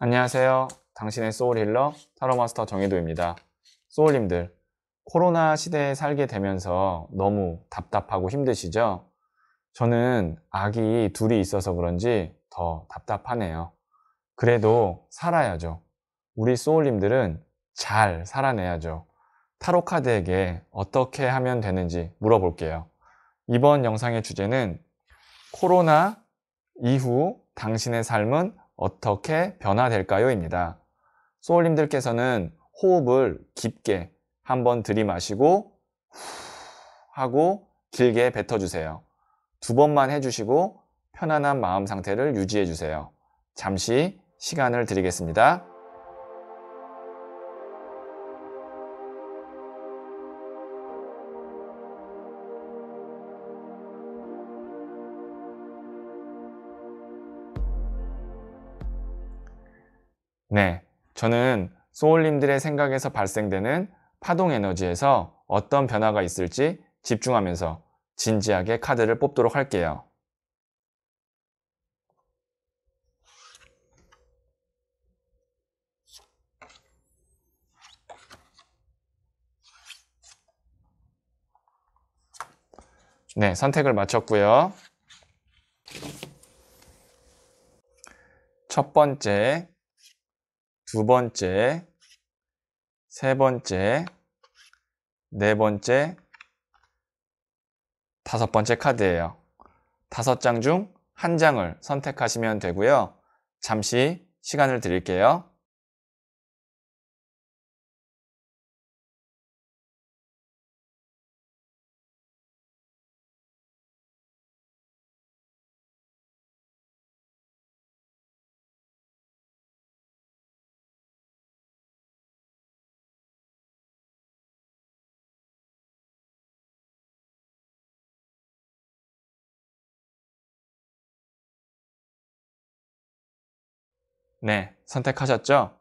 안녕하세요. 당신의 소울힐러 타로마스터 정혜도입니다. 소울님들, 코로나 시대에 살게 되면서 너무 답답하고 힘드시죠? 저는 아기 둘이 있어서 그런지 더 답답하네요. 그래도 살아야죠. 우리 소울님들은 잘 살아내야죠. 타로카드에게 어떻게 하면 되는지 물어볼게요. 이번 영상의 주제는 코로나 이후 당신의 삶은 어떻게 변화될까요?입니다. 소울님들께서는 호흡을 깊게 한번 들이마시고 하고 길게 뱉어주세요. 두 번만 해주시고 편안한 마음 상태를 유지해주세요. 잠시 시간을 드리겠습니다. 네, 저는 소울님들의 생각에서 발생되는 파동 에너지에서 어떤 변화가 있을지 집중하면서 진지하게 카드를 뽑도록 할게요. 네, 선택을 마쳤고요. 첫 번째, 두 번째, 세 번째, 네 번째, 다섯 번째 카드예요. 다섯 장 중 한 장을 선택하시면 되고요. 잠시 시간을 드릴게요. 네, 선택하셨죠?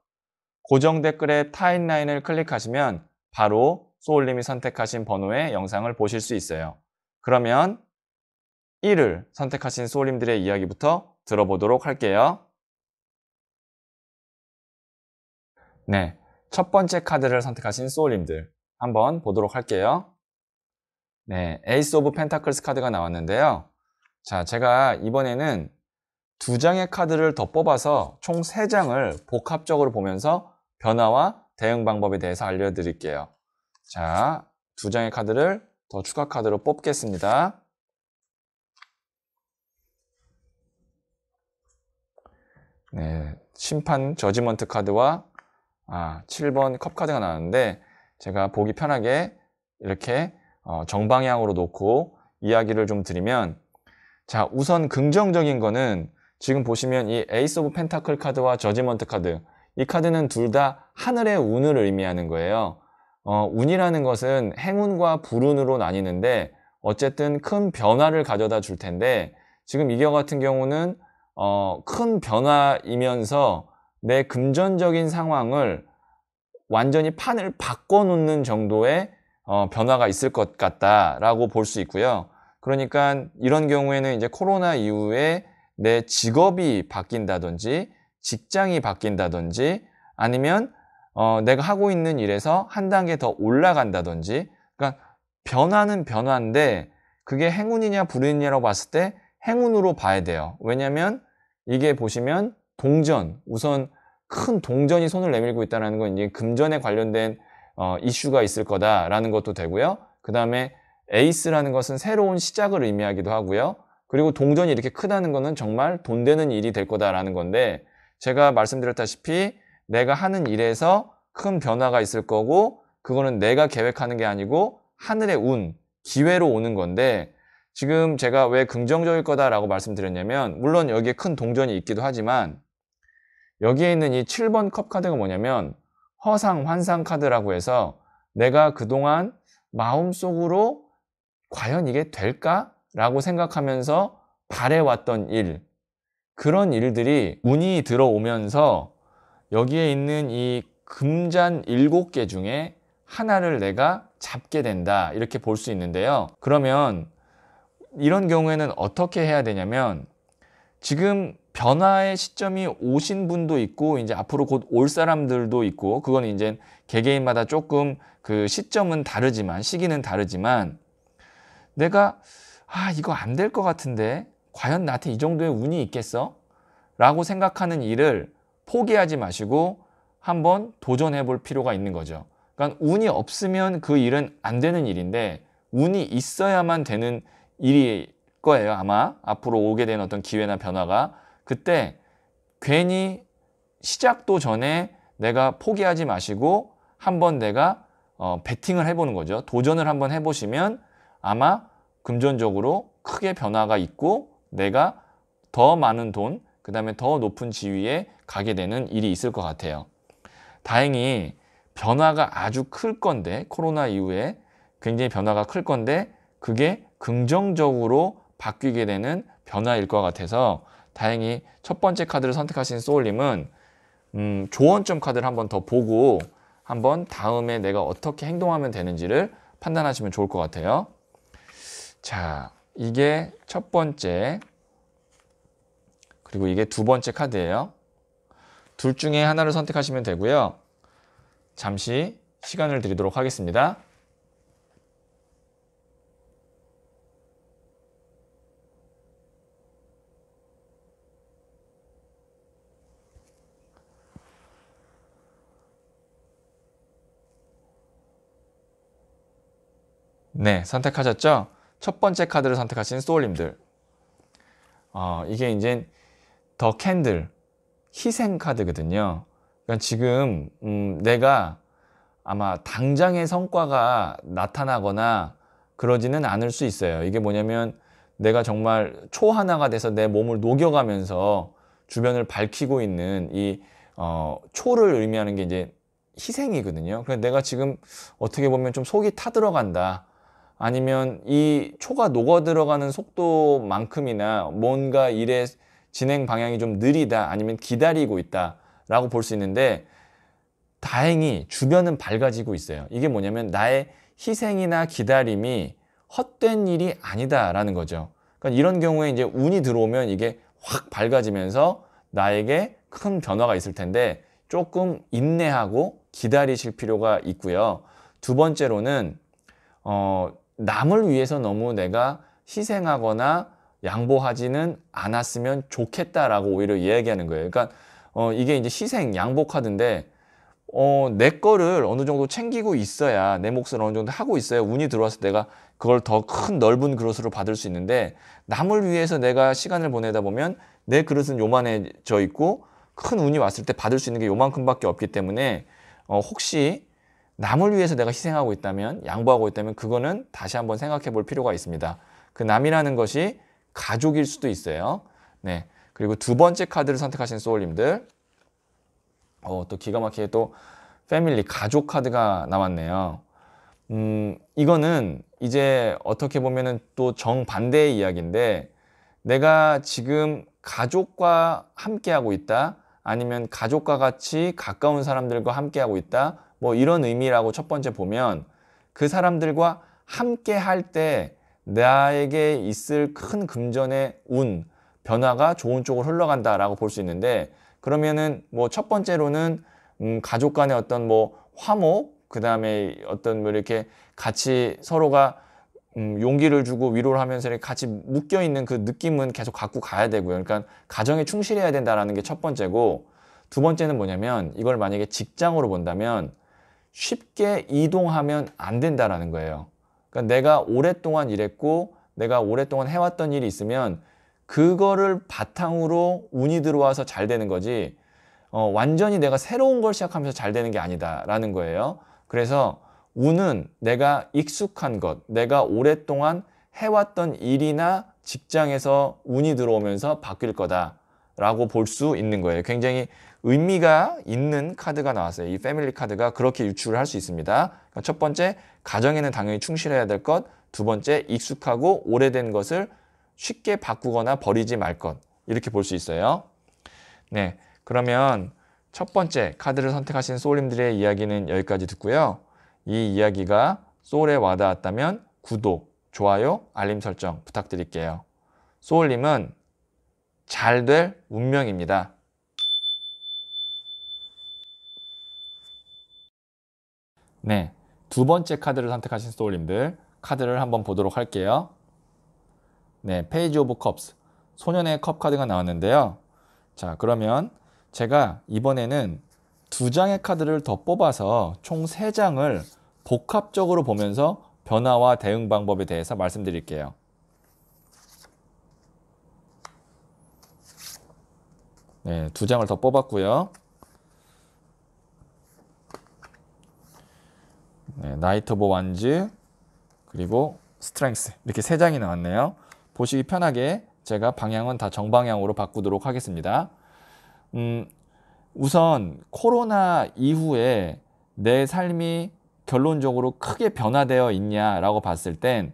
고정 댓글의 타임라인을 클릭하시면 바로 소울님이 선택하신 번호의 영상을 보실 수 있어요. 그러면 1을 선택하신 소울님들의 이야기부터 들어보도록 할게요. 네, 첫 번째 카드를 선택하신 소울님들 한번 보도록 할게요. 네, 에이스 오브 펜타클스 카드가 나왔는데요. 자, 제가 이번에는 두 장의 카드를 더 뽑아서 총 세 장을 복합적으로 보면서 변화와 대응 방법에 대해서 알려드릴게요. 자, 두 장의 카드를 더 추가 카드로 뽑겠습니다. 네, 심판 저지먼트 카드와 아, 7번 컵 카드가 나왔는데 제가 보기 편하게 이렇게 어, 정방향으로 놓고 이야기를 좀 드리면 자, 우선 긍정적인 거는 지금 보시면 이 에이스 오브 펜타클 카드와 저지먼트 카드 이 카드는 둘 다 하늘의 운을 의미하는 거예요. 어, 운이라는 것은 행운과 불운으로 나뉘는데 어쨌든 큰 변화를 가져다 줄 텐데 지금 이겨 같은 경우는 어, 큰 변화이면서 내 금전적인 상황을 완전히 판을 바꿔놓는 정도의 어, 변화가 있을 것 같다라고 볼 수 있고요. 그러니까 이런 경우에는 이제 코로나 이후에 내 직업이 바뀐다든지 직장이 바뀐다든지 아니면 어, 내가 하고 있는 일에서 한 단계 더 올라간다든지 그러니까 변화는 변화인데 그게 행운이냐 불운이냐라고 봤을 때 행운으로 봐야 돼요. 왜냐하면 이게 보시면 동전 우선 큰 동전이 손을 내밀고 있다는 건 이제 금전에 관련된 어, 이슈가 있을 거다라는 것도 되고요. 그 다음에 에이스라는 것은 새로운 시작을 의미하기도 하고요. 그리고 동전이 이렇게 크다는 거는 정말 돈 되는 일이 될 거다라는 건데 제가 말씀드렸다시피 내가 하는 일에서 큰 변화가 있을 거고 그거는 내가 계획하는 게 아니고 하늘의 운, 기회로 오는 건데 지금 제가 왜 긍정적일 거다라고 말씀드렸냐면 물론 여기에 큰 동전이 있기도 하지만 여기에 있는 이 7번 컵 카드가 뭐냐면 허상 환상 카드라고 해서 내가 그동안 마음속으로 과연 이게 될까? 라고 생각하면서 바래왔던 일, 그런 일들이 운이 들어오면서 여기에 있는 이 금잔 일곱 개 중에 하나를 내가 잡게 된다. 이렇게 볼 수 있는데요. 그러면 이런 경우에는 어떻게 해야 되냐면 지금 변화의 시점이 오신 분도 있고 이제 앞으로 곧 올 사람들도 있고 그건 이제 개개인마다 조금 그 시점은 다르지만 시기는 다르지만 내가 아, 이거 안 될 것 같은데. 과연 나한테 이 정도의 운이 있겠어? 라고 생각하는 일을 포기하지 마시고 한번 도전해 볼 필요가 있는 거죠. 그러니까 운이 없으면 그 일은 안 되는 일인데 운이 있어야만 되는 일일 거예요. 아마 앞으로 오게 된 어떤 기회나 변화가 그때 괜히 시작도 전에 내가 포기하지 마시고 한번 내가 어, 배팅을 해보는 거죠. 도전을 한번 해보시면 아마 금전적으로 크게 변화가 있고 내가 더 많은 돈, 그 다음에 더 높은 지위에 가게 되는 일이 있을 것 같아요. 다행히 변화가 아주 클 건데 코로나 이후에 굉장히 변화가 클 건데 그게 긍정적으로 바뀌게 되는 변화일 것 같아서 다행히 첫 번째 카드를 선택하신 소울님은 음, 조언점 카드를 한번 더 보고 한번 다음에 내가 어떻게 행동하면 되는지를 판단하시면 좋을 것 같아요. 자, 이게 첫 번째 그리고 이게 두 번째 카드예요. 둘 중에 하나를 선택하시면 되고요. 잠시 시간을 드리도록 하겠습니다. 네, 선택하셨죠? 첫 번째 카드를 선택하신 소울님들 어, 이게 이제 더 캔들 희생 카드거든요 그러니까 지금 음, 내가 아마 당장의 성과가 나타나거나 그러지는 않을 수 있어요 이게 뭐냐면 내가 정말 초 하나가 돼서 내 몸을 녹여가면서 주변을 밝히고 있는 이 어, 초를 의미하는 게 이제 희생이거든요. 그래서 내가 지금 어떻게 보면 좀 속이 타들어간다. 아니면 이 초가 녹아 들어가는 속도만큼이나 뭔가 일의 진행 방향이 좀 느리다 아니면 기다리고 있다 라고 볼 수 있는데 다행히 주변은 밝아지고 있어요. 이게 뭐냐면 나의 희생이나 기다림이 헛된 일이 아니다라는 거죠. 그러니까 이런 경우에 이제 운이 들어오면 이게 확 밝아지면서 나에게 큰 변화가 있을 텐데 조금 인내하고 기다리실 필요가 있고요. 두 번째로는 어, 남을 위해서 너무 내가 희생하거나 양보하지는 않았으면 좋겠다라고 오히려 이야기하는 거예요. 그러니까 어, 이게 이제 희생, 양보 카드인데 어, 내 거를 어느 정도 챙기고 있어야 내 몫을 어느 정도 하고 있어야 운이 들어와서내가 그걸 더 큰 넓은 그릇으로 받을 수 있는데 남을 위해서 내가 시간을 보내다 보면 내 그릇은 요만해져 있고 큰 운이 왔을 때 받을 수 있는 게 요만큼밖에 없기 때문에 어, 혹시 남을 위해서 내가 희생하고 있다면, 양보하고 있다면 그거는 다시 한번 생각해 볼 필요가 있습니다. 그 남이라는 것이 가족일 수도 있어요. 네. 그리고 두 번째 카드를 선택하신 소울님들. 어, 또 기가 막히게 또 패밀리, 가족 카드가 나왔네요. 음, 이거는 이제 어떻게 보면은 또 정반대의 이야기인데 내가 지금 가족과 함께하고 있다. 아니면 가족과 같이 가까운 사람들과 함께하고 있다. 뭐 이런 의미라고 첫 번째 보면 그 사람들과 함께 할 때 나에게 있을 큰 금전의 운, 변화가 좋은 쪽으로 흘러간다라고 볼 수 있는데 그러면은 뭐 첫 번째로는 음, 가족 간의 어떤 뭐 화목, 그 다음에 어떤 뭐 이렇게 같이 서로가 음, 용기를 주고 위로를 하면서 같이 묶여 있는 그 느낌은 계속 갖고 가야 되고요. 그러니까 가정에 충실해야 된다라는 게 첫 번째고 두 번째는 뭐냐면 이걸 만약에 직장으로 본다면 쉽게 이동하면 안 된다라는 거예요. 그러니까 내가 오랫동안 일했고 내가 오랫동안 해왔던 일이 있으면 그거를 바탕으로 운이 들어와서 잘 되는 거지 어, 완전히 내가 새로운 걸 시작하면서 잘 되는 게 아니다라는 거예요. 그래서 운은 내가 익숙한 것, 내가 오랫동안 해왔던 일이나 직장에서 운이 들어오면서 바뀔 거다라고 볼 수 있는 거예요. 굉장히 의미가 있는 카드가 나왔어요. 이 패밀리 카드가 그렇게 유출을할 수 있습니다. 그러니까 첫 번째, 가정에는 당연히 충실해야 될 것. 두 번째, 익숙하고 오래된 것을 쉽게 바꾸거나 버리지 말 것. 이렇게 볼 수 있어요. 네. 그러면 첫 번째 카드를 선택하신 소울님들의 이야기는 여기까지 듣고요. 이 이야기가 소울에 와닿았다면 구독, 좋아요, 알림 설정 부탁드릴게요. 소울님은 잘 될 운명입니다. 네, 두 번째 카드를 선택하신 소울님들 카드를 한번 보도록 할게요. 네, 페이지 오브 컵스 소년의 컵 카드가 나왔는데요. 자, 그러면 제가 이번에는 두 장의 카드를 더 뽑아서 총 세 장을 복합적으로 보면서 변화와 대응 방법에 대해서 말씀드릴게요. 네, 두 장을 더 뽑았고요. 네, 나이트 오브 완즈 그리고 스트렝스 이렇게 세 장이 나왔네요. 보시기 편하게 제가 방향은 다 정방향으로 바꾸도록 하겠습니다. 음, 우선 코로나 이후에 내 삶이 결론적으로 크게 변화되어 있냐라고 봤을 땐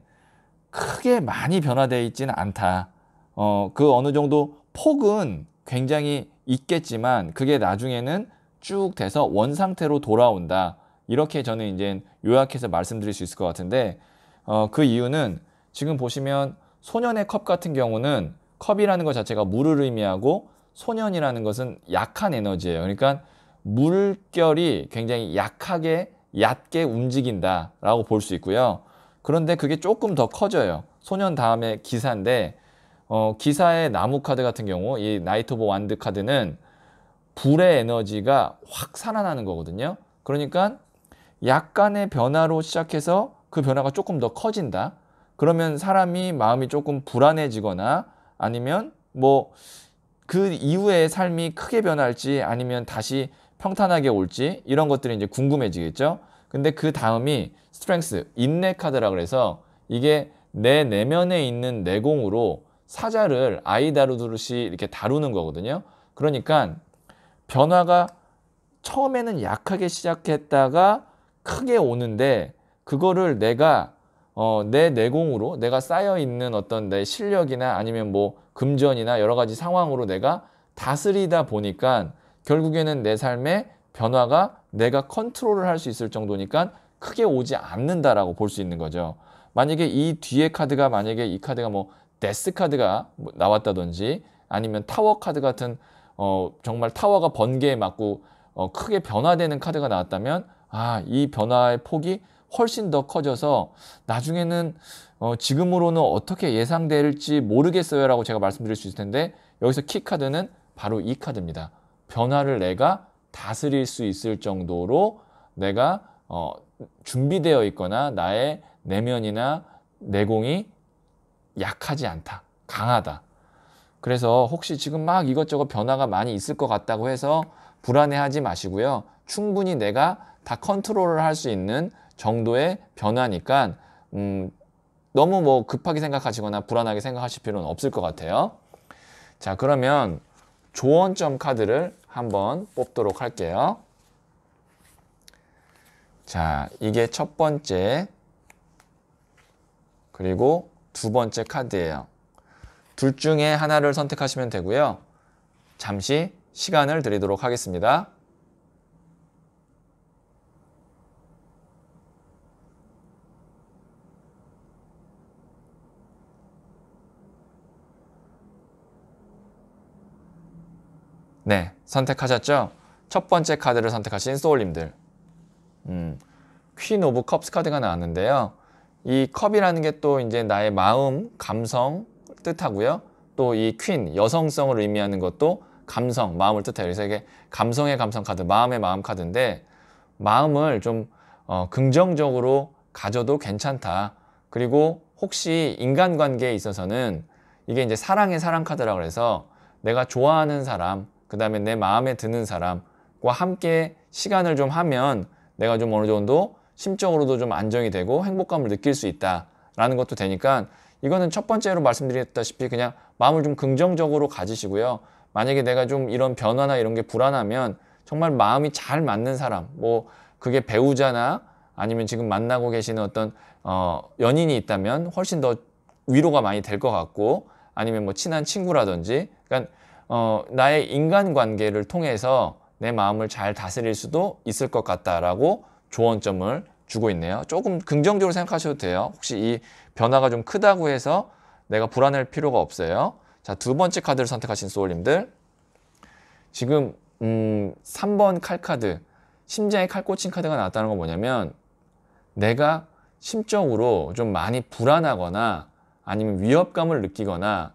크게 많이 변화되어 있지는 않다. 어, 그 어느 정도 폭은 굉장히 있겠지만 그게 나중에는 쭉 돼서 원 상태로 돌아온다. 이렇게 저는 이제 요약해서 말씀드릴 수 있을 것 같은데 어, 그 이유는 지금 보시면 소년의 컵 같은 경우는 컵이라는 것 자체가 물을 의미하고 소년이라는 것은 약한 에너지예요. 그러니까 물결이 굉장히 약하게 얕게 움직인다라고 볼 수 있고요. 그런데 그게 조금 더 커져요. 소년 다음에 기사인데 어, 기사의 나무 카드 같은 경우 이 나이트 오브 완드 카드는 불의 에너지가 확 살아나는 거거든요. 그러니까 약간의 변화로 시작해서 그 변화가 조금 더 커진다. 그러면 사람이 마음이 조금 불안해지거나 아니면 뭐 그이후에 삶이 크게 변할지 아니면 다시 평탄하게 올지 이런 것들이 이제 궁금해지겠죠. 근데 그 다음이 스트렝스 인내 카드라 그래서 이게 내 내면에 있는 내공으로 사자를 아이 다루듯이 이렇게 다루는 거거든요. 그러니까 변화가 처음에는 약하게 시작했다가 크게 오는데 그거를 내가 어, 내 내공으로 내가 쌓여 있는 어떤 내 실력이나 아니면 뭐 금전이나 여러 가지 상황으로 내가 다스리다 보니까 결국에는 내 삶의 변화가 내가 컨트롤을 할 수 있을 정도니까 크게 오지 않는다라고 볼 수 있는 거죠. 만약에 이 뒤에 카드가 만약에 이 카드가 뭐 데스 카드가 뭐 나왔다든지 아니면 타워 카드 같은 어 정말 타워가 번개에 맞고 어 크게 변화되는 카드가 나왔다면 아 이 변화의 폭이 훨씬 더 커져서 나중에는 어 지금으로는 어떻게 예상될지 모르겠어요라고 제가 말씀드릴 수 있을 텐데 여기서 키 카드는 바로 이 카드입니다. 변화를 내가 다스릴 수 있을 정도로 내가 어, 준비되어 있거나 나의 내면이나 내공이 약하지 않다. 강하다. 그래서 혹시 지금 막 이것저것 변화가 많이 있을 것 같다고 해서 불안해하지 마시고요. 충분히 내가 다 컨트롤을 할 수 있는 정도의 변화니까 음, 너무 뭐 급하게 생각하시거나 불안하게 생각하실 필요는 없을 것 같아요. 자 그러면 조언점 카드를 한번 뽑도록 할게요. 자, 이게 첫 번째 그리고 두 번째 카드예요. 둘 중에 하나를 선택하시면 되고요. 잠시 시간을 드리도록 하겠습니다. 네, 선택하셨죠? 첫 번째 카드를 선택하신 소울님들. 음, 퀸 오브 컵스 카드가 나왔는데요. 이 컵이라는 게 또 이제 나의 마음, 감성 뜻하고요. 또 이 퀸, 여성성을 의미하는 것도 감성, 마음을 뜻해요. 그래서 이게 감성의 감성 카드, 마음의 마음 카드인데 마음을 좀 어, 긍정적으로 가져도 괜찮다. 그리고 혹시 인간관계에 있어서는 이게 이제 사랑의 사랑 카드라 그래서 내가 좋아하는 사람, 그 다음에 내 마음에 드는 사람과 함께 시간을 좀 하면 내가 좀 어느 정도 심적으로도 좀 안정이 되고 행복감을 느낄 수 있다라는 것도 되니까 이거는 첫 번째로 말씀드렸다시피 그냥 마음을 좀 긍정적으로 가지시고요. 만약에 내가 좀 이런 변화나 이런 게 불안하면 정말 마음이 잘 맞는 사람, 뭐 그게 배우자나 아니면 지금 만나고 계시는 어떤 어 연인이 있다면 훨씬 더 위로가 많이 될 것 같고 아니면 뭐 친한 친구라든지 그러니까 어, 나의 인간관계를 통해서 내 마음을 잘 다스릴 수도 있을 것 같다라고 조언점을 주고 있네요. 조금 긍정적으로 생각하셔도 돼요. 혹시 이 변화가 좀 크다고 해서 내가 불안할 필요가 없어요. 자, 두 번째 카드를 선택하신 소울님들. 지금 음, 3번 칼 카드, 심장의칼 꽂힌 카드가 나왔다는 건 뭐냐면 내가 심적으로 좀 많이 불안하거나 아니면 위협감을 느끼거나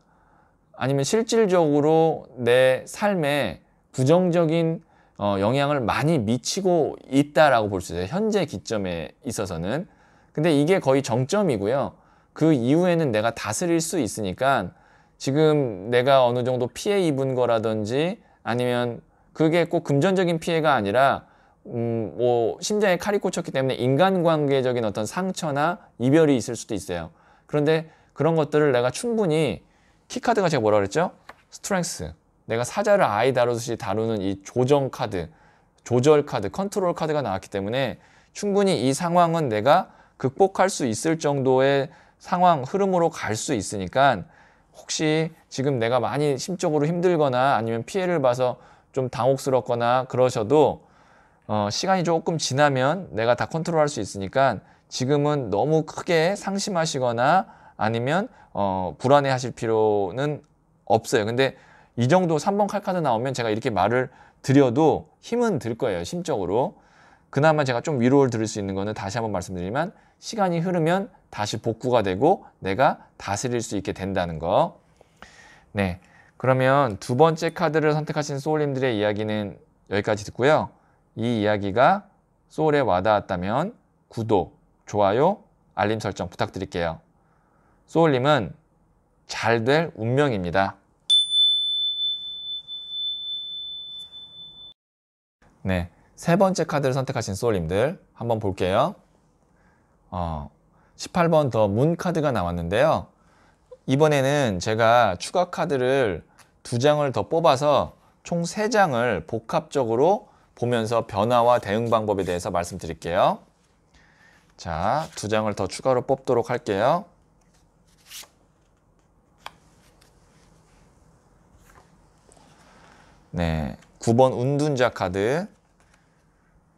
아니면 실질적으로 내 삶에 부정적인 어, 영향을 많이 미치고 있다라고 볼 수 있어요. 현재 기점에 있어서는. 근데 이게 거의 정점이고요. 그 이후에는 내가 다스릴 수 있으니까 지금 내가 어느 정도 피해 입은 거라든지 아니면 그게 꼭 금전적인 피해가 아니라 음, 뭐 심장에 칼이 꽂혔기 때문에 인간관계적인 어떤 상처나 이별이 있을 수도 있어요. 그런데 그런 것들을 내가 충분히 키카드가 제가 뭐라 그랬죠? 스트렝스. 내가 사자를 아이 다루듯이 다루는 이 조정 카드, 조절 카드, 컨트롤 카드가 나왔기 때문에 충분히 이 상황은 내가 극복할 수 있을 정도의 상황, 흐름으로 갈 수 있으니까 혹시 지금 내가 많이 심적으로 힘들거나 아니면 피해를 봐서 좀 당혹스럽거나 그러셔도 어, 시간이 조금 지나면 내가 다 컨트롤할 수 있으니까 지금은 너무 크게 상심하시거나 아니면 어, 불안해 하실 필요는 없어요. 근데 이 정도 3번 칼카드 나오면 제가 이렇게 말을 드려도 힘은 들 거예요. 심적으로. 그나마 제가 좀 위로를 드릴 수 있는 거는 다시 한번 말씀드리면 시간이 흐르면 다시 복구가 되고 내가 다스릴 수 있게 된다는 거. 네. 그러면 두 번째 카드를 선택하신 소울님들의 이야기는 여기까지 듣고요. 이 이야기가 소울에 와닿았다면 구독, 좋아요, 알림 설정 부탁드릴게요. 소울님은 잘 될 운명입니다. 네, 세 번째 카드를 선택하신 소울님들 한번 볼게요. 어, 18번 더 문 카드가 나왔는데요. 이번에는 제가 추가 카드를 두 장을 더 뽑아서 총 세 장을 복합적으로 보면서 변화와 대응 방법에 대해서 말씀드릴게요. 자, 두 장을 더 추가로 뽑도록 할게요. 네, 9번 운둔자 카드.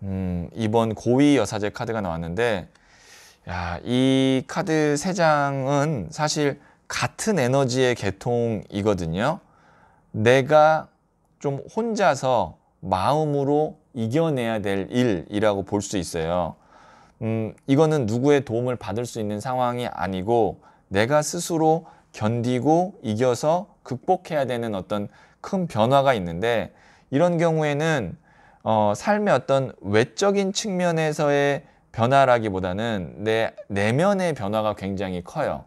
음, 2번 고위 여사제 카드가 나왔는데 야, 이 카드 3장은 사실 같은 에너지의 개통이거든요 내가 좀 혼자서 마음으로 이겨내야 될 일이라고 볼 수 있어요. 음, 이거는 누구의 도움을 받을 수 있는 상황이 아니고 내가 스스로 견디고 이겨서 극복해야 되는 어떤 큰 변화가 있는데 이런 경우에는 어, 삶의 어떤 외적인 측면에서의 변화라기보다는 내 내면의 변화가 굉장히 커요.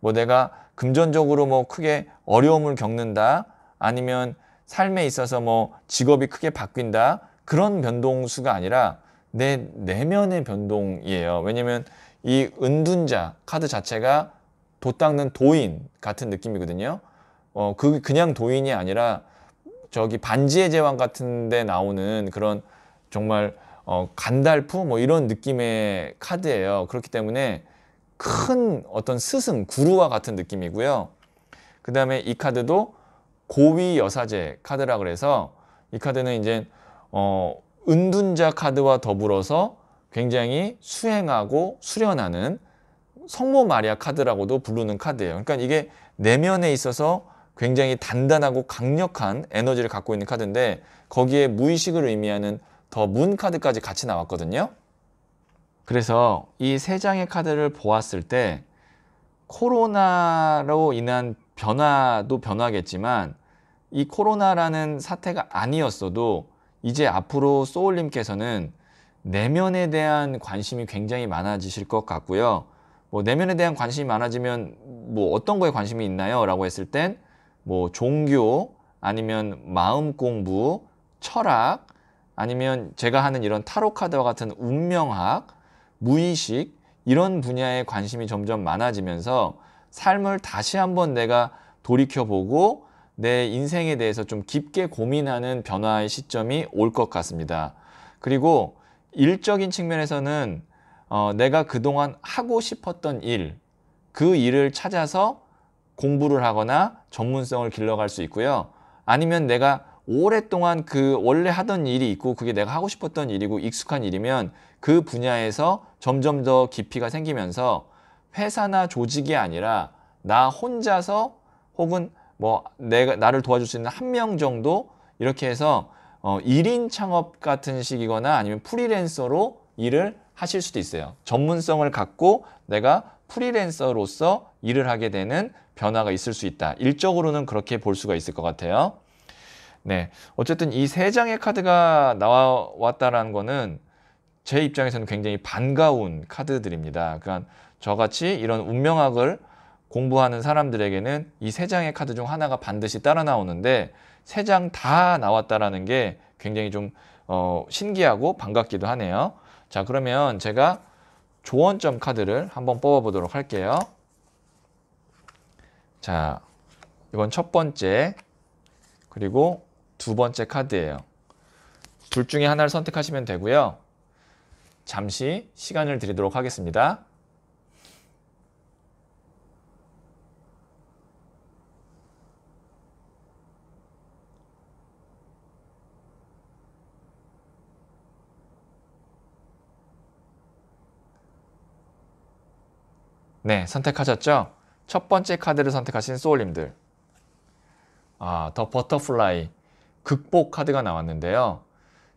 뭐 내가 금전적으로 뭐 크게 어려움을 겪는다 아니면 삶에 있어서 뭐 직업이 크게 바뀐다 그런 변동수가 아니라 내 내면의 변동이에요. 왜냐면 이 은둔자 카드 자체가 도 닦는 도인 같은 느낌이거든요. 어, 그 그냥 도인이 아니라 저기 반지의 제왕 같은데 나오는 그런 정말 어, 간달프 뭐 이런 느낌의 카드예요. 그렇기 때문에 큰 어떤 스승 구루와 같은 느낌이고요. 그 다음에 이 카드도 고위 여사제 카드라 그래서 이 카드는 이제 어, 은둔자 카드와 더불어서 굉장히 수행하고 수련하는 성모 마리아 카드라고도 부르는 카드예요. 그러니까 이게 내면에 있어서 굉장히 단단하고 강력한 에너지를 갖고 있는 카드인데 거기에 무의식을 의미하는 더 문 카드까지 같이 나왔거든요. 그래서 이 세 장의 카드를 보았을 때 코로나로 인한 변화도 변화겠지만 이 코로나라는 사태가 아니었어도 이제 앞으로 소울님께서는 내면에 대한 관심이 굉장히 많아지실 것 같고요. 뭐 내면에 대한 관심이 많아지면 뭐 어떤 거에 관심이 있나요? 라고 했을 땐뭐 종교 아니면 마음 공부, 철학 아니면 제가 하는 이런 타로 카드와 같은 운명학, 무의식 이런 분야에 관심이 점점 많아지면서 삶을 다시 한번 내가 돌이켜보고 내 인생에 대해서 좀 깊게 고민하는 변화의 시점이 올 것 같습니다. 그리고 일적인 측면에서는 어, 내가 그동안 하고 싶었던 일, 그 일을 찾아서 공부를 하거나 전문성을 길러갈 수 있고요. 아니면 내가 오랫동안 그 원래 하던 일이 있고 그게 내가 하고 싶었던 일이고 익숙한 일이면 그 분야에서 점점 더 깊이가 생기면서 회사나 조직이 아니라 나 혼자서 혹은 뭐 내가 나를 도와줄 수 있는 한 명 정도 이렇게 해서 어, 1인 창업 같은 식이거나 아니면 프리랜서로 일을 하실 수도 있어요. 전문성을 갖고 내가 프리랜서로서 일을 하게 되는 변화가 있을 수 있다. 일적으로는 그렇게 볼 수가 있을 것 같아요. 네, 어쨌든 이 세 장의 카드가 나왔다라는 거는 제 입장에서는 굉장히 반가운 카드들입니다. 그러니까 저같이 이런 운명학을 공부하는 사람들에게는 이 세 장의 카드 중 하나가 반드시 따라 나오는데 세 장 다 나왔다라는 게 굉장히 좀 어, 신기하고 반갑기도 하네요. 자, 그러면 제가 조언점 카드를 한번 뽑아보도록 할게요. 자, 이건 첫 번째 그리고 두 번째 카드예요. 둘 중에 하나를 선택하시면 되고요. 잠시 시간을 드리도록 하겠습니다. 네, 선택하셨죠? 첫 번째 카드를 선택하신 소울님들 아, 더 버터플라이 극복 카드가 나왔는데요.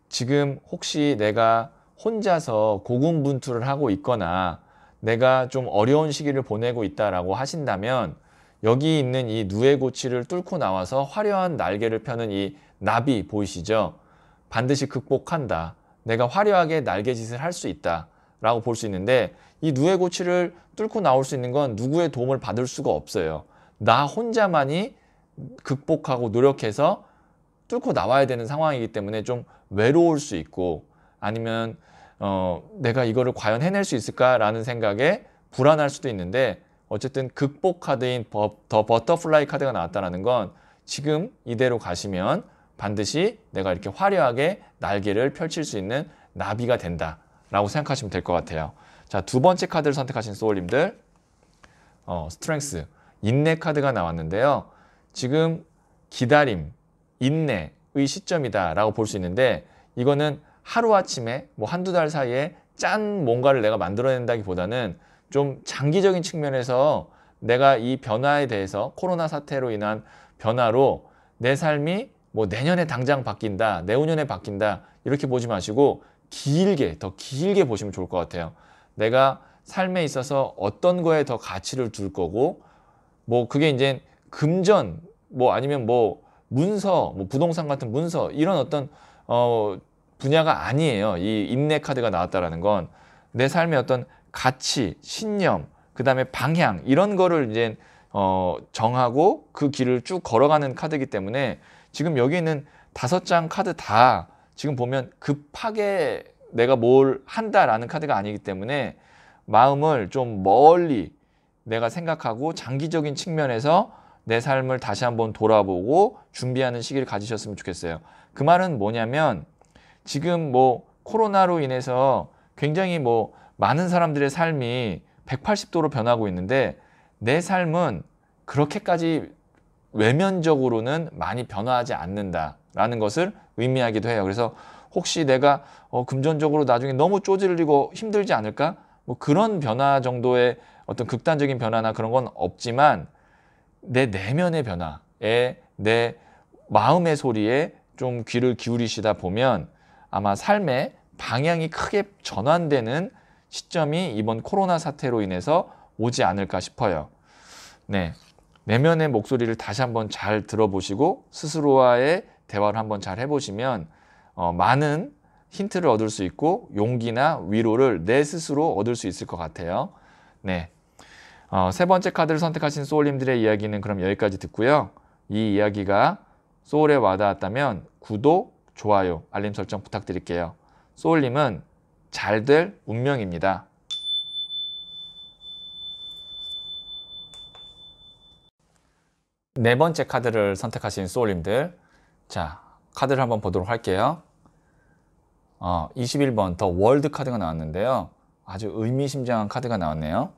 지금 혹시 내가 혼자서 고군분투를 하고 있거나 내가 좀 어려운 시기를 보내고 있다라고 하신다면 여기 있는 이 누에고치를 뚫고 나와서 화려한 날개를 펴는 이 나비 보이시죠? 반드시 극복한다. 내가 화려하게 날개짓을 할 수 있다. 라고 볼 수 있는데 이 누에 고치를 뚫고 나올 수 있는 건 누구의 도움을 받을 수가 없어요. 나 혼자만이 극복하고 노력해서 뚫고 나와야 되는 상황이기 때문에 좀 외로울 수 있고 아니면 어, 내가 이거를 과연 해낼 수 있을까라는 생각에 불안할 수도 있는데 어쨌든 극복 카드인 버, 더 버터플라이 카드가 나왔다는 건 지금 이대로 가시면 반드시 내가 이렇게 화려하게 날개를 펼칠 수 있는 나비가 된다. 라고 생각하시면 될 것 같아요. 자, 두 번째 카드를 선택하신 소울님들 어, 스트렝스, 인내 카드가 나왔는데요. 지금 기다림, 인내의 시점이다 라고 볼 수 있는데 이거는 하루아침에 뭐 한두 달 사이에 짠 뭔가를 내가 만들어낸다기보다는 좀 장기적인 측면에서 내가 이 변화에 대해서 코로나 사태로 인한 변화로 내 삶이 뭐 내년에 당장 바뀐다, 내후년에 바뀐다 이렇게 보지 마시고 길게, 더 길게 보시면 좋을 것 같아요. 내가 삶에 있어서 어떤 거에 더 가치를 둘 거고, 뭐 그게 이제 금전, 뭐 아니면 뭐 문서, 뭐 부동산 같은 문서, 이런 어떤, 어, 분야가 아니에요. 이 인내 카드가 나왔다라는 건 내 삶의 어떤 가치, 신념, 그 다음에 방향, 이런 거를 이제 어, 정하고 그 길을 쭉 걸어가는 카드이기 때문에 지금 여기 있는 다섯 장 카드 다 지금 보면 급하게 내가 뭘 한다라는 카드가 아니기 때문에 마음을 좀 멀리 내가 생각하고 장기적인 측면에서 내 삶을 다시 한번 돌아보고 준비하는 시기를 가지셨으면 좋겠어요. 그 말은 뭐냐면 지금 뭐 코로나로 인해서 굉장히 뭐 많은 사람들의 삶이 180도로 변하고 있는데 내 삶은 그렇게까지 외면적으로는 많이 변화하지 않는다. 라는 것을 의미하기도 해요. 그래서 혹시 내가 어, 금전적으로 나중에 너무 쪼질리고 힘들지 않을까? 뭐 그런 변화 정도의 어떤 극단적인 변화나 그런 건 없지만 내 내면의 변화에 내 마음의 소리에 좀 귀를 기울이시다 보면 아마 삶의 방향이 크게 전환되는 시점이 이번 코로나 사태로 인해서 오지 않을까 싶어요. 네. 내면의 목소리를 다시 한번 잘 들어보시고 스스로와의 대화를 한번 잘 해보시면 어, 많은 힌트를 얻을 수 있고 용기나 위로를 내 스스로 얻을 수 있을 것 같아요. 네. 어, 세 번째 카드를 선택하신 소울님들의 이야기는 그럼 여기까지 듣고요. 이 이야기가 소울에 와닿았다면 구독, 좋아요, 알림 설정 부탁드릴게요. 소울님은 잘 될 운명입니다. 네 번째 카드를 선택하신 소울님들 자, 카드를 한번 보도록 할게요. 어, 21번 더 월드 카드가 나왔는데요. 아주 의미심장한 카드가 나왔네요.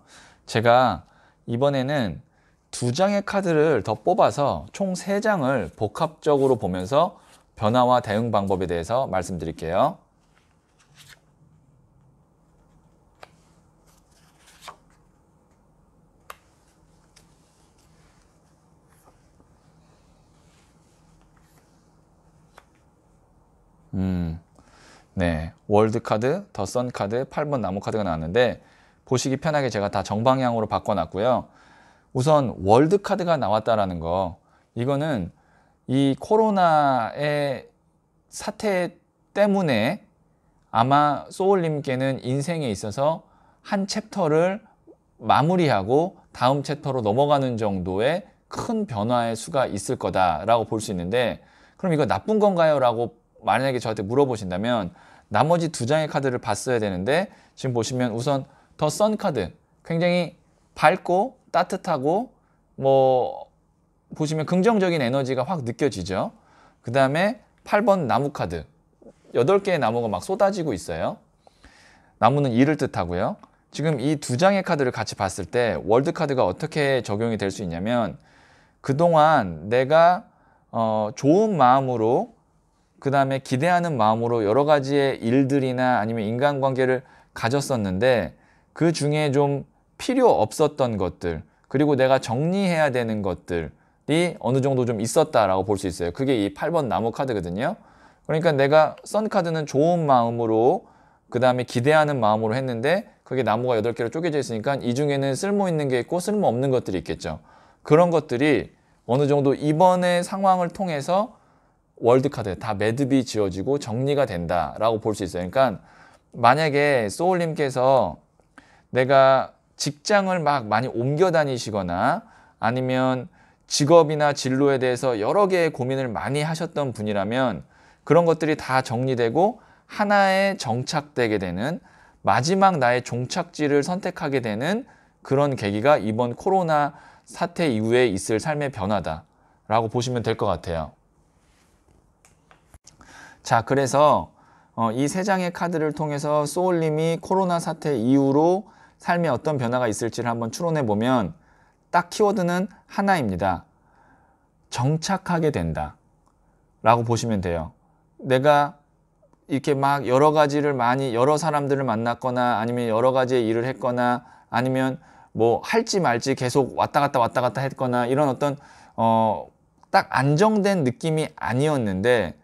제가 이번에는 두 장의 카드를 더 뽑아서 총 세장을 복합적으로 보면서 변화와 대응 방법에 대해서 말씀드릴게요. 음, 네. 월드카드, 더 선카드, 8번 나무카드가 나왔는데 보시기 편하게 제가 다 정방향으로 바꿔놨고요. 우선 월드카드가 나왔다라는 거 이거는 이 코로나의 사태 때문에 아마 소울님께는 인생에 있어서 한 챕터를 마무리하고 다음 챕터로 넘어가는 정도의 큰 변화의 수가 있을 거다라고 볼 수 있는데 그럼 이거 나쁜 건가요? 라고 만약에 저한테 물어보신다면 나머지 두 장의 카드를 봤어야 되는데 지금 보시면 우선 더 썬 카드 굉장히 밝고 따뜻하고 뭐 보시면 긍정적인 에너지가 확 느껴지죠. 그 다음에 8번 나무 카드 8개의 나무가 막 쏟아지고 있어요. 나무는 이를 뜻하고요. 지금 이 두 장의 카드를 같이 봤을 때 월드 카드가 어떻게 적용이 될 수 있냐면 그동안 내가 어, 좋은 마음으로 그 다음에 기대하는 마음으로 여러 가지의 일들이나 아니면 인간관계를 가졌었는데 그 중에 좀 필요 없었던 것들 그리고 내가 정리해야 되는 것들이 어느 정도 좀 있었다라고 볼 수 있어요. 그게 이 8번 나무 카드거든요. 그러니까 내가 썬 카드는 좋은 마음으로 그 다음에 기대하는 마음으로 했는데 그게 나무가 8개로 쪼개져 있으니까 이 중에는 쓸모 있는 게 있고 쓸모 없는 것들이 있겠죠. 그런 것들이 어느 정도 이번의 상황을 통해서 월드카드 다 매듭이 지어지고 정리가 된다라고 볼 수 있어요. 그러니까 만약에 소울님께서 내가 직장을 막 많이 옮겨 다니시거나 아니면 직업이나 진로에 대해서 여러 개의 고민을 많이 하셨던 분이라면 그런 것들이 다 정리되고 하나에 정착되게 되는 마지막 나의 종착지를 선택하게 되는 그런 계기가 이번 코로나 사태 이후에 있을 삶의 변화다라고 보시면 될 것 같아요. 자, 그래서 어, 이 세 장의 카드를 통해서 소울님이 코로나 사태 이후로 삶에 어떤 변화가 있을지를 한번 추론해 보면 딱 키워드는 하나입니다. 정착하게 된다. 라고 보시면 돼요. 내가 이렇게 막 여러 가지를 많이 여러 사람들을 만났거나 아니면 여러 가지의 일을 했거나 아니면 뭐 할지 말지 계속 왔다 갔다 왔다 갔다 했거나 이런 어떤 어 딱 안정된 느낌이 아니었는데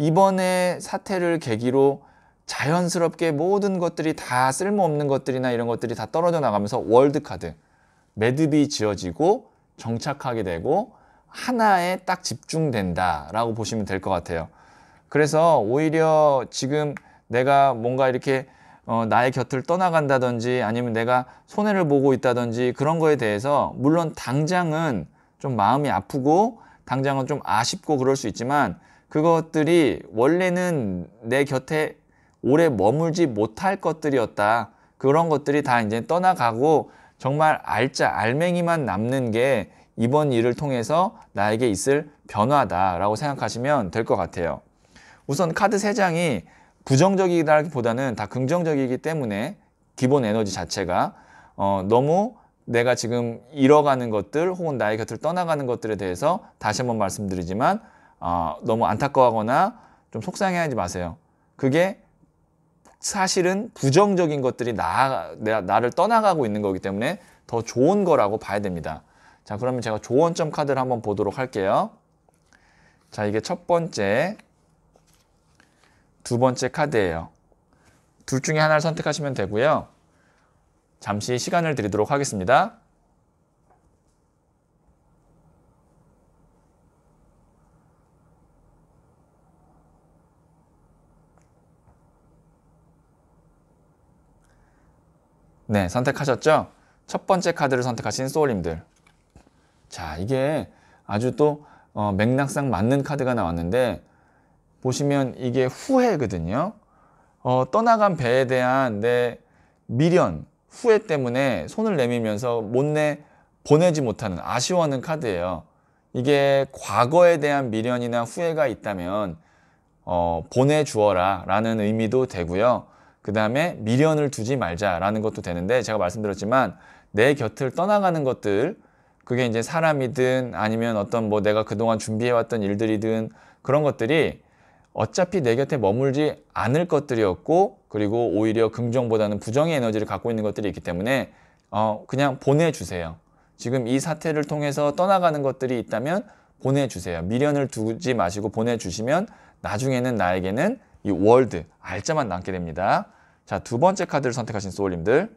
이번에 사태를 계기로 자연스럽게 모든 것들이 다 쓸모없는 것들이나 이런 것들이 다 떨어져 나가면서 월드카드, 매듭이 지어지고 정착하게 되고 하나에 딱 집중된다라고 보시면 될 것 같아요. 그래서 오히려 지금 내가 뭔가 이렇게 어, 나의 곁을 떠나간다든지 아니면 내가 손해를 보고 있다든지 그런 거에 대해서 물론 당장은 좀 마음이 아프고 당장은 좀 아쉽고 그럴 수 있지만 그것들이 원래는 내 곁에 오래 머물지 못할 것들이었다. 그런 것들이 다 이제 떠나가고 정말 알짜 알맹이만 남는 게 이번 일을 통해서 나에게 있을 변화다라고 생각하시면 될 것 같아요. 우선 카드 세장이 부정적이다기보다는 다 긍정적이기 때문에 기본 에너지 자체가 어, 너무 내가 지금 잃어가는 것들 혹은 나의 곁을 떠나가는 것들에 대해서 다시 한번 말씀드리지만 어, 너무 안타까워하거나 좀 속상해하지 마세요. 그게 사실은 부정적인 것들이 나, 나, 나를 떠나가고 있는 거기 때문에 더 좋은 거라고 봐야 됩니다. 자 그러면 제가 조언점 카드를 한번 보도록 할게요. 자 이게 첫 번째, 두 번째 카드예요. 둘 중에 하나를 선택하시면 되고요. 잠시 시간을 드리도록 하겠습니다. 네, 선택하셨죠? 첫 번째 카드를 선택하신 소울님들. 자, 이게 아주 또 어, 맥락상 맞는 카드가 나왔는데 보시면 이게 후회거든요. 어, 떠나간 배에 대한 내 미련, 후회 때문에 손을 내밀면서 못내 보내지 못하는 아쉬워하는 카드예요. 이게 과거에 대한 미련이나 후회가 있다면 어, 보내주어라 라는 의미도 되고요. 그 다음에 미련을 두지 말자라는 것도 되는데 제가 말씀드렸지만 내 곁을 떠나가는 것들 그게 이제 사람이든 아니면 어떤 뭐 내가 그동안 준비해왔던 일들이든 그런 것들이 어차피 내 곁에 머물지 않을 것들이었고 그리고 오히려 긍정보다는 부정의 에너지를 갖고 있는 것들이 있기 때문에 어 그냥 보내주세요. 지금 이 사태를 통해서 떠나가는 것들이 있다면 보내주세요. 미련을 두지 마시고 보내주시면 나중에는 나에게는 이 월드 알짜만 남게 됩니다. 자, 두 번째 카드를 선택하신 소울님들.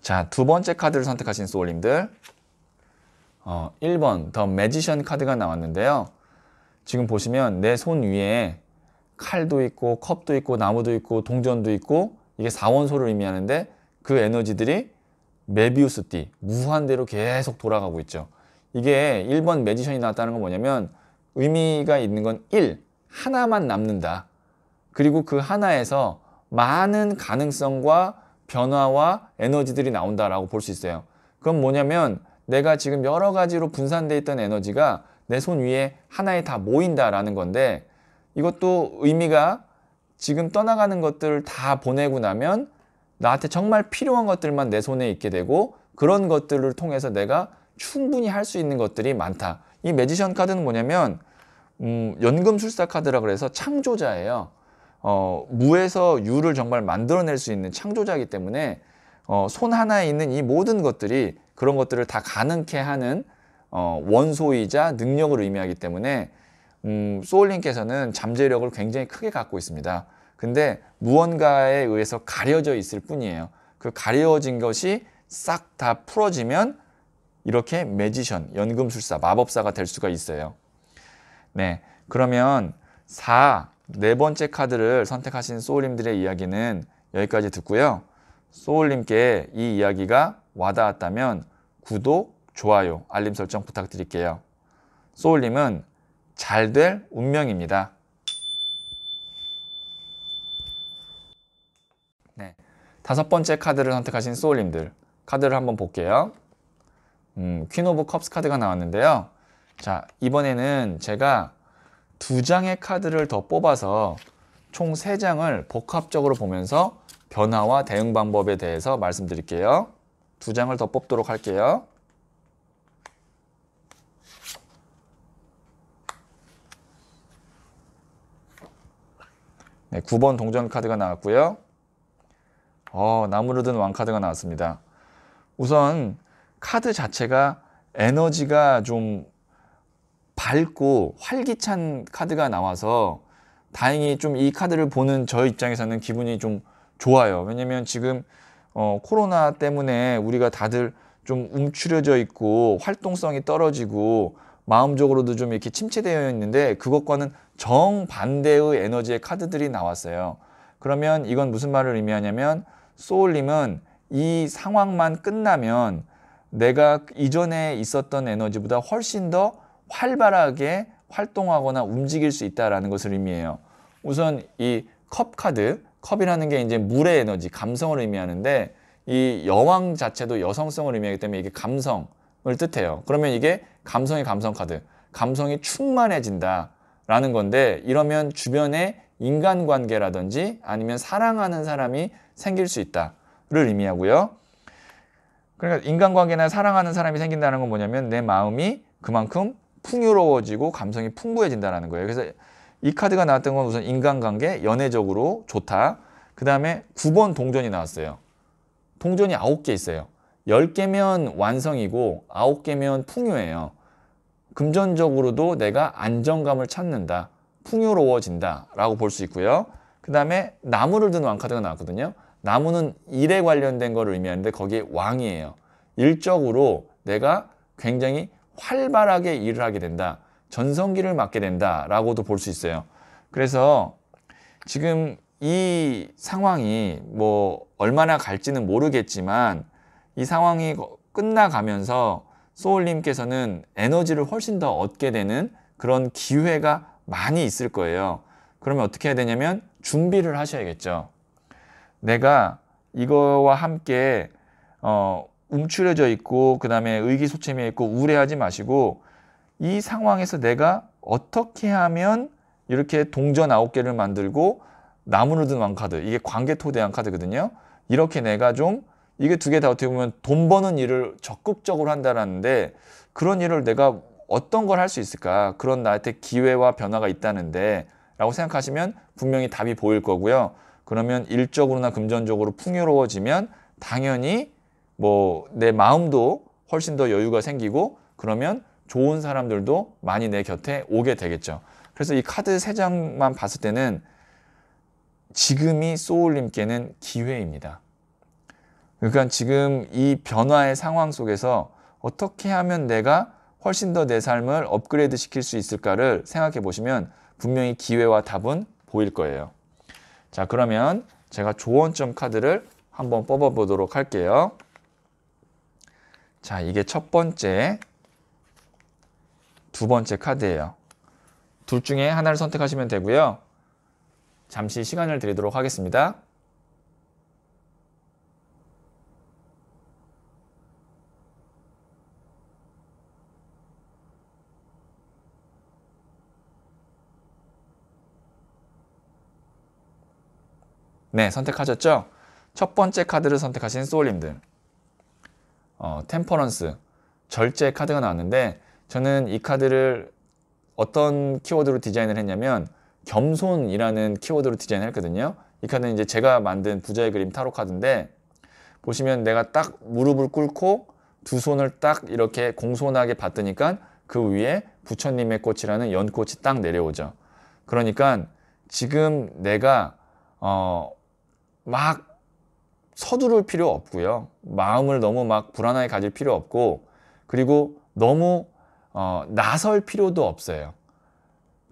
자, 두 번째 카드를 선택하신 소울님들. 어, 1번 더 매지션 카드가 나왔는데요. 지금 보시면 내 손 위에 칼도 있고 컵도 있고 나무도 있고 동전도 있고 이게 4원소를 의미하는데 그 에너지들이 메비우스 띠 무한대로 계속 돌아가고 있죠. 이게 1번 매지션이 나왔다는 건 뭐냐면 의미가 있는 건 1, 하나만 남는다. 그리고 그 하나에서 많은 가능성과 변화와 에너지들이 나온다라고 볼 수 있어요. 그건 뭐냐면 내가 지금 여러 가지로 분산돼 있던 에너지가 내 손 위에 하나에 다 모인다라는 건데 이것도 의미가 지금 떠나가는 것들 다 보내고 나면 나한테 정말 필요한 것들만 내 손에 있게 되고 그런 것들을 통해서 내가 충분히 할 수 있는 것들이 많다. 이 매지션 카드는 뭐냐면 음, 연금술사카드라 그래서 창조자예요. 어, 무에서 유를 정말 만들어낼 수 있는 창조자이기 때문에 어, 손 하나에 있는 이 모든 것들이 그런 것들을 다 가능케 하는 어, 원소이자 능력을 의미하기 때문에 음, 소울님께서는 잠재력을 굉장히 크게 갖고 있습니다. 근데 무언가에 의해서 가려져 있을 뿐이에요. 그 가려진 것이 싹 다 풀어지면 이렇게 매지션, 연금술사, 마법사가 될 수가 있어요. 네, 그러면 4, 네 번째 카드를 선택하신 소울님들의 이야기는 여기까지 듣고요. 소울님께 이 이야기가 와닿았다면 구독, 좋아요, 알림 설정 부탁드릴게요. 소울님은 잘 될 운명입니다. 네, 다섯 번째 카드를 선택하신 소울님들 카드를 한번 볼게요. 음, 퀸 오브 컵스 카드가 나왔는데요. 자, 이번에는 제가 두 장의 카드를 더 뽑아서 총 세장을 복합적으로 보면서 변화와 대응 방법에 대해서 말씀드릴게요. 두 장을 더 뽑도록 할게요. 네, 9번 동전 카드가 나왔고요. 어, 나무를 든왕 카드가 나왔습니다. 우선 카드 자체가 에너지가 좀 밝고 활기찬 카드가 나와서 다행히 좀 이 카드를 보는 저 입장에서는 기분이 좀 좋아요. 왜냐면 지금 어, 코로나 때문에 우리가 다들 좀 움츠려져 있고 활동성이 떨어지고 마음적으로도 좀 이렇게 침체되어 있는데 그것과는 정반대의 에너지의 카드들이 나왔어요. 그러면 이건 무슨 말을 의미하냐면 소울님은 이 상황만 끝나면 내가 이전에 있었던 에너지보다 훨씬 더 활발하게 활동하거나 움직일 수 있다라는 것을 의미해요. 우선 이 컵 카드, 컵이라는 게 이제 물의 에너지, 감성을 의미하는데 이 여왕 자체도 여성성을 의미하기 때문에 이게 감성을 뜻해요. 그러면 이게 감성의 감성 카드, 감성이 충만해진다라는 건데 이러면 주변에 인간관계라든지 아니면 사랑하는 사람이 생길 수 있다를 의미하고요. 그러니까 인간관계나 사랑하는 사람이 생긴다는 건 뭐냐면 내 마음이 그만큼 풍요로워지고 감성이 풍부해진다는 거예요. 그래서 이 카드가 나왔던 건 우선 인간관계, 연애적으로 좋다. 그 다음에 9번 동전이 나왔어요. 동전이 9개 있어요. 10개면 완성이고 9개면 풍요예요. 금전적으로도 내가 안정감을 찾는다. 풍요로워진다. 라고 볼 수 있고요. 그 다음에 나무를 든 왕카드가 나왔거든요. 나무는 일에 관련된 걸 의미하는데 거기에 왕이에요. 일적으로 내가 굉장히 활발하게 일을 하게 된다. 전성기를 맞게 된다라고도 볼 수 있어요. 그래서 지금 이 상황이 뭐 얼마나 갈지는 모르겠지만 이 상황이 끝나가면서 소울님께서는 에너지를 훨씬 더 얻게 되는 그런 기회가 많이 있을 거예요. 그러면 어떻게 해야 되냐면 준비를 하셔야겠죠. 내가 이거와 함께 어, 움츠려져 있고 그다음에 의기소침해 있고 우울해하지 마시고 이 상황에서 내가 어떻게 하면 이렇게 동전 아홉 개를 만들고 나무를 든 왕카드 이게 관계토대 왕카드거든요. 이렇게 내가 좀 이게 두 개 다 어떻게 보면 돈 버는 일을 적극적으로 한다라는데 그런 일을 내가 어떤 걸 할 수 있을까? 그런 나한테 기회와 변화가 있다는데 라고 생각하시면 분명히 답이 보일 거고요. 그러면 일적으로나 금전적으로 풍요로워지면 당연히 뭐내 마음도 훨씬 더 여유가 생기고 그러면 좋은 사람들도 많이 내 곁에 오게 되겠죠. 그래서 이 카드 세 장만 봤을 때는 지금이 소울님께는 기회입니다. 그러니까 지금 이 변화의 상황 속에서 어떻게 하면 내가 훨씬 더 내 삶을 업그레이드 시킬 수 있을까를 생각해 보시면 분명히 기회와 답은 보일 거예요. 자, 그러면 제가 조언점 카드를 한번 뽑아 보도록 할게요. 자, 이게 첫 번째, 두 번째 카드예요. 둘 중에 하나를 선택하시면 되고요. 잠시 시간을 드리도록 하겠습니다. 네, 선택하셨죠? 첫 번째 카드를 선택하신 소울님들. 어, 템퍼런스 절제 카드가 나왔는데 저는 이 카드를 어떤 키워드로 디자인을 했냐면 겸손이라는 키워드로 디자인을 했거든요. 이 카드는 이제 제가 만든 부자의 그림 타로 카드인데 보시면 내가 딱 무릎을 꿇고 두 손을 딱 이렇게 공손하게 받드니까 그 위에 부처님의 꽃이라는 연꽃이 딱 내려오죠. 그러니까 지금 내가 어막 서두를 필요 없고요. 마음을 너무 막 불안하게 가질 필요 없고 그리고 너무 어, 나설 필요도 없어요.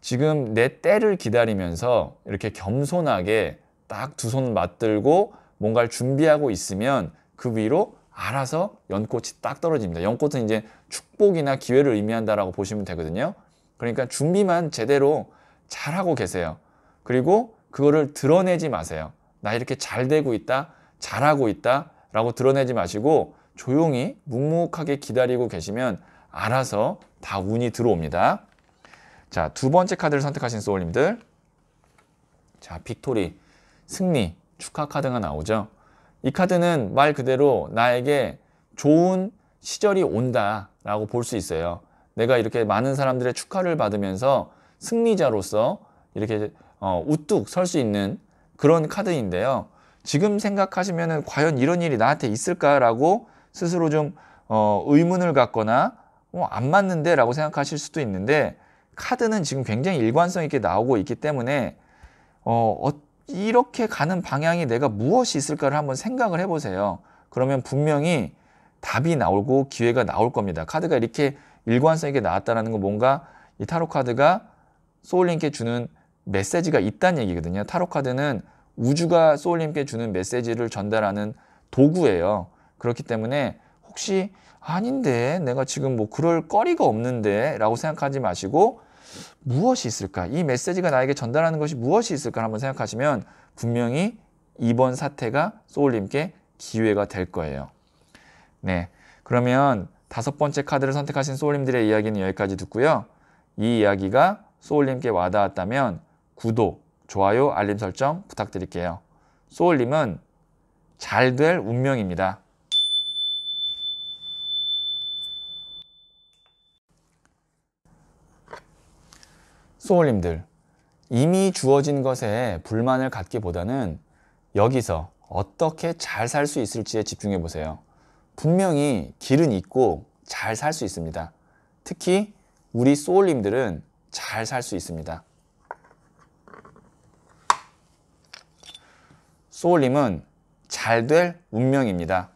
지금 내 때를 기다리면서 이렇게 겸손하게 딱 두 손 맞들고 뭔가를 준비하고 있으면 그 위로 알아서 연꽃이 딱 떨어집니다. 연꽃은 이제 축복이나 기회를 의미한다라고 보시면 되거든요. 그러니까 준비만 제대로 잘하고 계세요. 그리고 그거를 드러내지 마세요. 나 이렇게 잘 되고 있다. 잘하고 있다 라고 드러내지 마시고 조용히 묵묵하게 기다리고 계시면 알아서 다 운이 들어옵니다. 자, 두 번째 카드를 선택하신 소울님들. 자, 빅토리, 승리, 축하 카드가 나오죠. 이 카드는 말 그대로 나에게 좋은 시절이 온다라고 볼 수 있어요. 내가 이렇게 많은 사람들의 축하를 받으면서 승리자로서 이렇게 어, 우뚝 설 수 있는 그런 카드인데요. 지금 생각하시면은 과연 이런 일이 나한테 있을까라고 스스로 좀 어, 의문을 갖거나 어, 안 맞는데라고 생각하실 수도 있는데 카드는 지금 굉장히 일관성 있게 나오고 있기 때문에 어, 어 이렇게 가는 방향이 내가 무엇이 있을까를 한번 생각을 해보세요. 그러면 분명히 답이 나오고 기회가 나올 겁니다. 카드가 이렇게 일관성 있게 나왔다라는 건 뭔가 이 타로 카드가 소울링크 주는 메시지가 있다는 얘기거든요. 타로 카드는 우주가 소울님께 주는 메시지를 전달하는 도구예요. 그렇기 때문에 혹시 아닌데 내가 지금 뭐 그럴 거리가 없는데 라고 생각하지 마시고 무엇이 있을까? 이 메시지가 나에게 전달하는 것이 무엇이 있을까? 한번 생각하시면 분명히 이번 사태가 소울님께 기회가 될 거예요. 네. 그러면 다섯 번째 카드를 선택하신 소울님들의 이야기는 여기까지 듣고요. 이 이야기가 소울님께 와닿았다면 구독, 좋아요, 알림 설정 부탁드릴게요. 소울님은 잘 될 운명입니다. 소울님들, 이미 주어진 것에 불만을 갖기보다는 여기서 어떻게 잘 살 수 있을지에 집중해 보세요. 분명히 길은 있고 잘 살 수 있습니다. 특히 우리 소울님들은 잘 살 수 있습니다. 소울님은 잘 될 운명입니다.